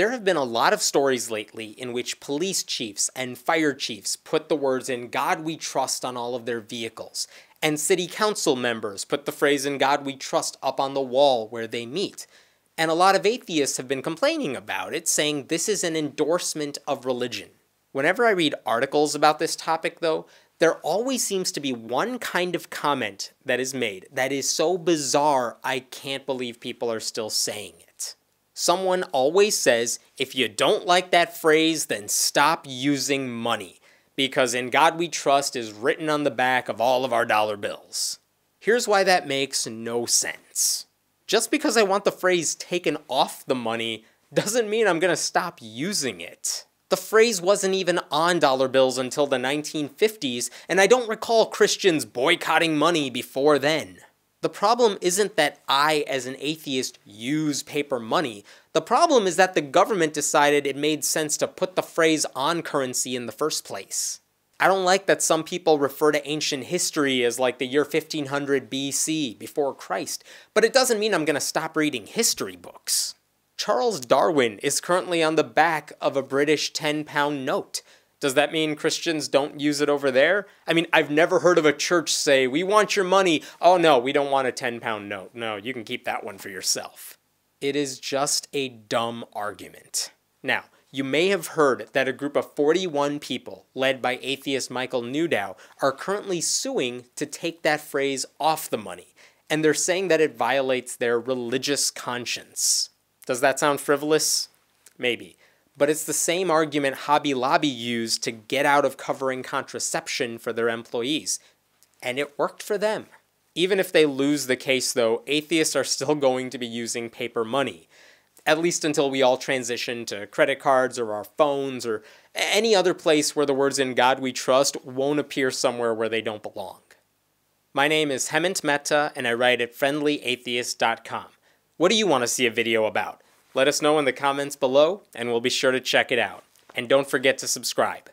There have been a lot of stories lately in which police chiefs and fire chiefs put the words in God we trust on all of their vehicles, and city council members put the phrase in God we trust up on the wall where they meet. And a lot of atheists have been complaining about it, saying this is an endorsement of religion. Whenever I read articles about this topic, though, there always seems to be one kind of comment that is made that is so bizarre, I can't believe people are still saying it. Someone always says, if you don't like that phrase, then stop using money, because in God we trust is written on the back of all of our dollar bills. Here's why that makes no sense. Just because I want the phrase taken off the money doesn't mean I'm gonna stop using it. The phrase wasn't even on dollar bills until the 1950s, and I don't recall Christians boycotting money before then. The problem isn't that I, as an atheist, use paper money. The problem is that the government decided it made sense to put the phrase on currency in the first place. I don't like that some people refer to ancient history as like the year 1500 BC, before Christ, but it doesn't mean I'm gonna stop reading history books. Charles Darwin is currently on the back of a British 10 pound note. Does that mean Christians don't use it over there? I mean, I've never heard of a church say, we want your money. Oh, no, we don't want a 10 pound note. No, you can keep that one for yourself. It is just a dumb argument. Now, you may have heard that a group of 41 people, led by atheist Michael Newdow, are currently suing to take that phrase off the money, and they're saying that it violates their religious conscience. Does that sound frivolous? Maybe. But it's the same argument Hobby Lobby used to get out of covering contraception for their employees. And it worked for them. Even if they lose the case, though, atheists are still going to be using paper money, at least until we all transition to credit cards or our phones or any other place where the words in God we trust won't appear somewhere where they don't belong. My name is Hemant Mehta, and I write at friendlyatheist.com. What do you want to see a video about? Let us know in the comments below, and we'll be sure to check it out. And don't forget to subscribe.